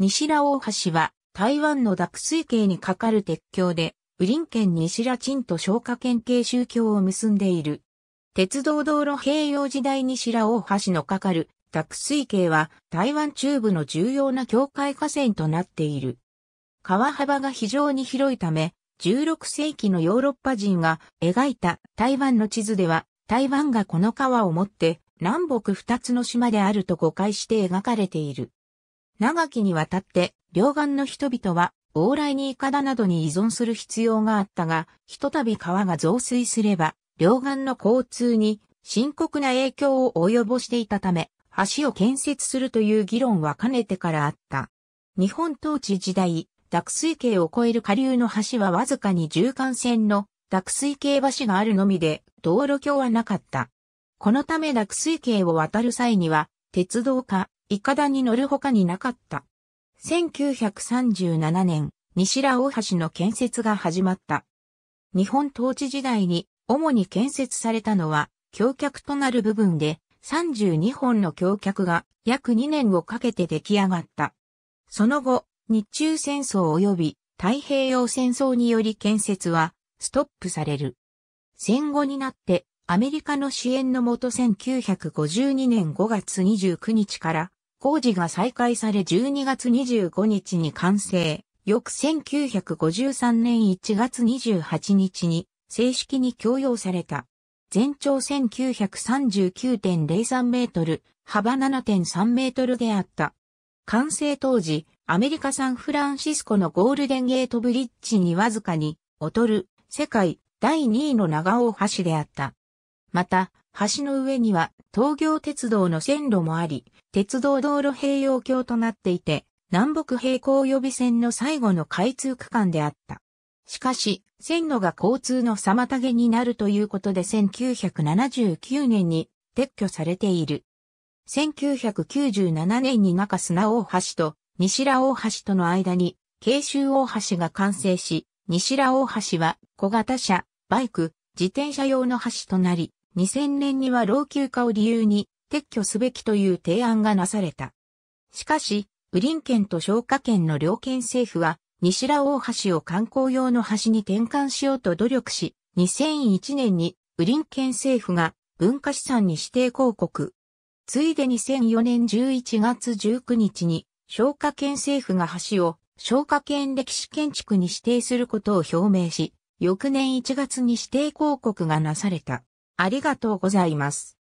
西羅大橋は台湾の濁水系に架かる鉄橋で、ンケ県西羅鎮と消化県系宗教を結んでいる。鉄道道路併用時代西羅大橋の架かる濁水系は台湾中部の重要な境界河川となっている。川幅が非常に広いため、16世紀のヨーロッパ人が描いた台湾の地図では、台湾がこの川をもって南北2つの島であると誤解して描かれている。長きにわたって、両岸の人々は、往来にイカダなどに依存する必要があったが、ひとたび川が増水すれば、両岸の交通に深刻な影響を及ぼしていたため、橋を建設するという議論はかねてからあった。日本統治時代、濁水系を超える下流の橋はわずかに縦貫線の濁水系橋があるのみで、道路橋はなかった。このため濁水系を渡る際には、鉄道か、いかだに乗るほかになかった。1937年、西浦大橋の建設が始まった。日本統治時代に主に建設されたのは、橋脚となる部分で、32本の橋脚が約2年をかけて出来上がった。その後、日中戦争及び太平洋戦争により建設はストップされる。戦後になってアメリカの支援のもと1952年5月29日から工事が再開され12月25日に完成。翌1953年1月28日に正式に供用された。全長1939.03メートル、幅7.3メートルであった。完成当時、アメリカサンフランシスコのゴールデンゲートブリッジにわずかに劣る世界第2位の長尾橋であった。また、橋の上には東京鉄道の線路もあり、鉄道道路併用橋となっていて、南北平行予備線の最後の開通区間であった。しかし、線路が交通の妨げになるということで1979年に撤去されている。1997年に中砂大橋と西良大橋との間に、慶州大橋が完成し、西良大橋は小型車、バイク、自転車用の橋となり、2000年には老朽化を理由に撤去すべきという提案がなされた。しかし、ウリン県と消化県の両県政府は、西田大橋を観光用の橋に転換しようと努力し、2001年にウリン県政府が文化資産に指定広告。ついで2004年11月19日に、消化県政府が橋を消化県歴史建築に指定することを表明し、翌年1月に指定広告がなされた。ありがとうございます。